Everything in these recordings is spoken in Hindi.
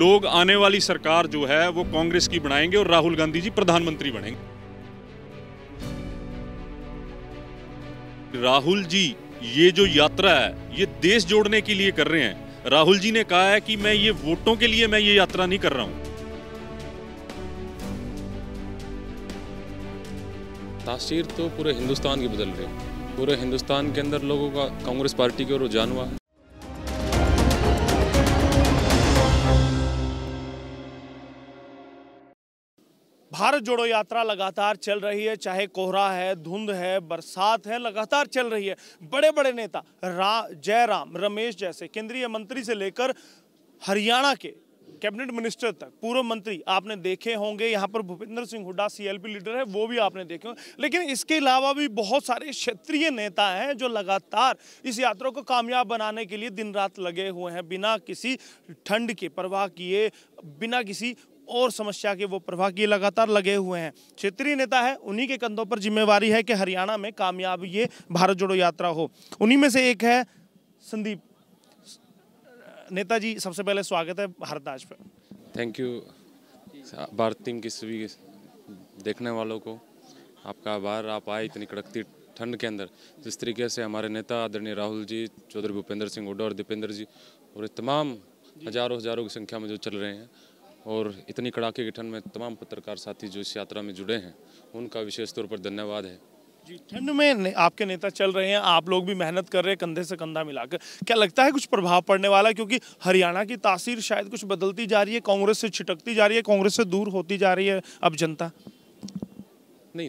लोग आने वाली सरकार जो है वो कांग्रेस की बनाएंगे और राहुल गांधी जी प्रधानमंत्री बनेंगे राहुल जी ये जो यात्रा है ये देश जोड़ने के लिए कर रहे हैं राहुल जी ने कहा है कि मैं ये वोटों के लिए मैं ये यात्रा नहीं कर रहा हूं तासीर तो पूरे हिंदुस्तान की बदल रही है पूरे हिंदुस्तान के अंदर लोगों का कांग्रेस पार्टी की ओर रुझान हुआ है भारत जोड़ो यात्रा लगातार चल रही है चाहे कोहरा है धुंध है बरसात है लगातार चल रही है बड़े बड़े नेता रा जयराम रमेश जैसे केंद्रीय मंत्री से लेकर हरियाणा के कैबिनेट मिनिस्टर तक पूर्व मंत्री आपने देखे होंगे यहाँ पर भूपेंद्र सिंह हुड्डा सीएलपी लीडर है वो भी आपने देखे होंगे लेकिन इसके अलावा भी बहुत सारे क्षेत्रीय नेता हैं जो लगातार इस यात्रा को कामयाब बनाने के लिए दिन रात लगे हुए हैं बिना किसी ठंड के परवाह किए बिना किसी और समस्या के वो प्रभाव की लगातार लगे हुए हैं क्षेत्रीय नेता है उन्हीं के कंधों पर जिम्मेवारी है कि हरियाणा में कामयाब ये भारत जोड़ो यात्रा हो उन्हीं में से एक है संदीप नेताजी सबसे पहले स्वागत है भारत आज पर थैंक यू भारत टीम के सभी देखने वालों को आपका आभार आप आए इतनी कड़कती ठंड के अंदर जिस तरीके से हमारे नेता आदरणीय राहुल जी चौधरी भूपेंद्र सिंह हुडा और दीपेंद्र जी और तमाम हजारों हजारों की संख्या में जो चल रहे हैं और इतनी कड़ाके की ठंड में तमाम पत्रकार साथी जो इस यात्रा में जुड़े हैं उनका विशेष तौर पर धन्यवाद है जी ठंड में ने, आपके नेता चल रहे हैं आप लोग भी मेहनत कर रहे हैं कंधे से कंधा मिलाकर क्या लगता है कुछ प्रभाव पड़ने वाला क्योंकि हरियाणा की तासीर शायद कुछ बदलती जा रही है कांग्रेस से छिटकती जा रही है कांग्रेस से दूर होती जा रही है अब जनता नहीं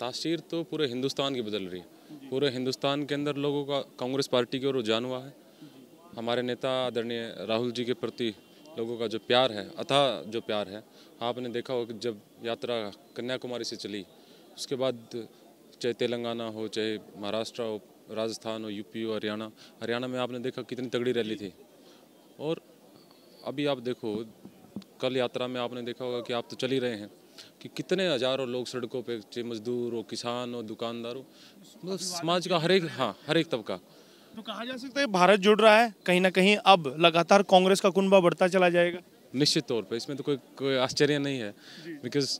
तासीर तो पूरे हिंदुस्तान की बदल रही है पूरे हिंदुस्तान के अंदर लोगों का कांग्रेस पार्टी की ओर रुझान हुआ है हमारे नेता आदरणीय राहुल जी के प्रति लोगों का जो प्यार है अथा जो प्यार है आपने देखा होगा कि जब यात्रा कन्याकुमारी से चली उसके बाद चाहे तेलंगाना हो चाहे महाराष्ट्र हो राजस्थान हो यूपी हो हरियाणा हरियाणा में आपने देखा कितनी तगड़ी रैली थी और अभी आप देखो कल यात्रा में आपने देखा होगा कि आप तो चल ही रहे हैं कि कितने हजारों लोग सड़कों पे चाहे मजदूर हो किसान हो दुकानदार हो मतलब समाज का हर एक हाँ हर एक तबका तो कहा जा सकता है भारत जुड़ रहा है कहीं ना कहीं अब लगातार कांग्रेस का कुनबा बढ़ता चला जाएगा निश्चित तौर पर इसमें तो कोई कोई आश्चर्य नहीं है बिकॉज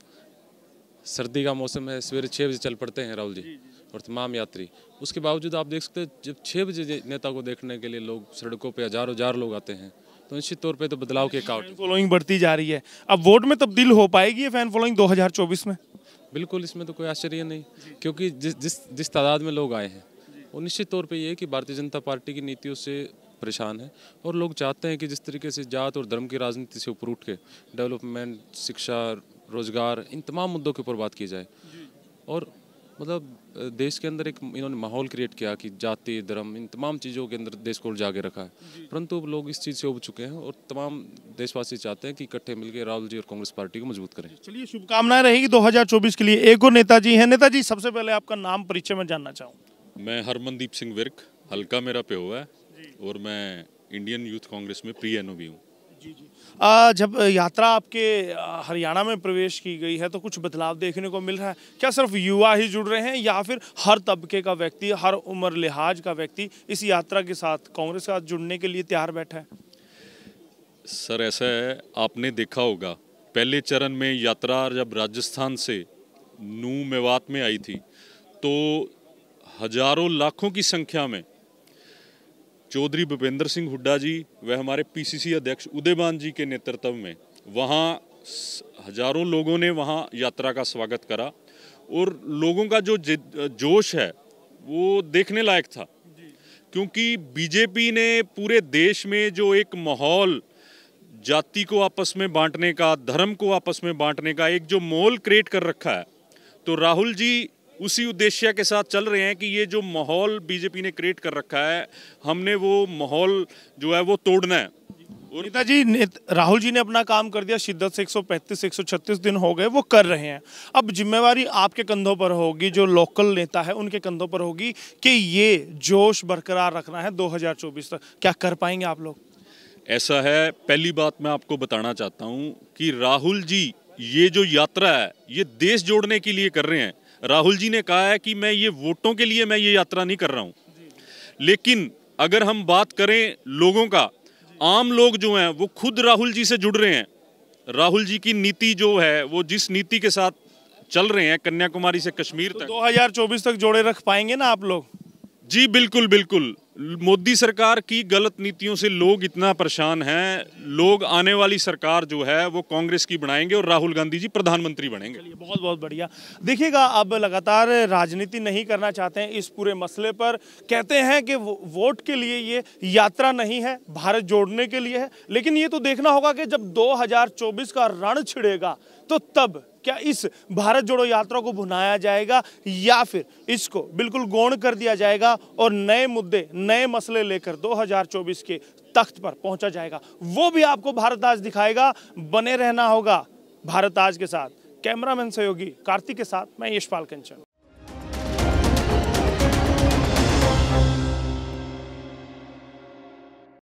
सर्दी का मौसम है सवेरे छः बजे चल पड़ते हैं राहुल जी, जी, और तमाम यात्री उसके बावजूद आप देख सकते हैं जब छः बजे नेता को देखने के लिए लोग सड़कों पर हजारों हजार लोग आते हैं तो निश्चित तौर पे तो बदलाव के काउट फॉलोइंग बढ़ती जा रही है अब वोट में तब्दील हो पाएगी ये फैन फॉलोइंग 2024 में बिल्कुल इसमें तो कोई आश्चर्य नहीं क्योंकि जिस जिस जिस तादाद में लोग आए हैं और निश्चित तौर पे ये है कि भारतीय जनता पार्टी की नीतियों से परेशान है और लोग चाहते हैं कि जिस तरीके से जात और धर्म की राजनीति से ऊपर उठ के डेवलपमेंट शिक्षा रोजगार इन तमाम मुद्दों के ऊपर बात की जाए और मतलब देश के अंदर एक इन्होंने माहौल क्रिएट किया कि जाति धर्म इन तमाम चीज़ों के अंदर देश को उलझा के रखा है परंतु अब लोग इस चीज़ से उब चुके हैं और तमाम देशवासी चाहते हैं कि इकट्ठे मिलकर राहुल जी और कांग्रेस पार्टी को मजबूत करें चलिए शुभकामनाएं रहेगी 2024 के लिए एक और नेताजी हैं नेताजी सबसे पहले आपका नाम परिचय में जानना चाहूँगा मैं हरमनदीप सिंह विरक हल्का मेरा प्यो है और मैं इंडियन यूथ कांग्रेस में प्री एन भी हूँ जी जी आ, जब यात्रा आपके हरियाणा में प्रवेश की गई है तो कुछ बदलाव देखने को मिल रहा है क्या सिर्फ युवा ही जुड़ रहे हैं या फिर हर तबके का व्यक्ति हर उम्र लिहाज का व्यक्ति इस यात्रा के साथ कांग्रेस के साथ जुड़ने के लिए तैयार बैठा है सर ऐसा है आपने देखा होगा पहले चरण में यात्रा जब राजस्थान से नू मेवात में आई थी तो हजारों लाखों की संख्या में चौधरी भूपेंद्र सिंह हुड्डा जी व हमारे पीसीसी अध्यक्ष उदयमान जी के नेतृत्व में वहाँ हजारों लोगों ने वहाँ यात्रा का स्वागत करा और लोगों का जो जोश है वो देखने लायक था क्योंकि बीजेपी ने पूरे देश में जो एक माहौल जाति को आपस में बांटने का धर्म को आपस में बांटने का एक जो मोल क्रिएट कर रखा है तो राहुल जी उसी उद्देश्य के साथ चल रहे हैं कि ये जो माहौल बीजेपी ने क्रिएट कर रखा है हमने वो माहौल जो है वो तोड़ना है नेताजी नेत, राहुल जी ने अपना काम कर दिया शिद्दत से 135 136 दिन हो गए वो कर रहे हैं अब जिम्मेवारी आपके कंधों पर होगी जो लोकल नेता है उनके कंधों पर होगी कि ये जोश बरकरार रखना है 2024 तक क्या कर पाएंगे आप लोग ऐसा है पहली बात मैं आपको बताना चाहता हूँ कि राहुल जी ये जो यात्रा है ये देश जोड़ने के लिए कर रहे हैं राहुल जी ने कहा है कि मैं ये वोटों के लिए मैं ये यात्रा नहीं कर रहा हूँ लेकिन अगर हम बात करें लोगों का आम लोग जो हैं वो खुद राहुल जी से जुड़ रहे हैं राहुल जी की नीति जो है वो जिस नीति के साथ चल रहे हैं कन्याकुमारी से कश्मीर तो तक 2024 तक जोड़े रख पाएंगे ना आप लोग जी बिल्कुल बिल्कुल मोदी सरकार की गलत नीतियों से लोग इतना परेशान हैं लोग आने वाली सरकार जो है वो कांग्रेस की बनाएंगे और राहुल गांधी जी प्रधानमंत्री बनेंगे बहुत बहुत बढ़िया देखिएगा अब लगातार राजनीति नहीं करना चाहते हैं इस पूरे मसले पर कहते हैं कि वो, वोट के लिए ये यात्रा नहीं है भारत जोड़ने के लिए है लेकिन ये तो देखना होगा कि जब दो का रण छिड़ेगा तो तब क्या इस भारत जोड़ो यात्रा को भुनाया जाएगा या फिर इसको बिल्कुल गौण कर दिया जाएगा और नए मुद्दे नए मसले लेकर 2024 के तख्त पर पहुंचा जाएगा वो भी आपको भारत आज दिखाएगा बने रहना होगा भारत आज के साथ कैमरामैन सहयोगी कार्तिक के साथ मैं यशपाल कंचन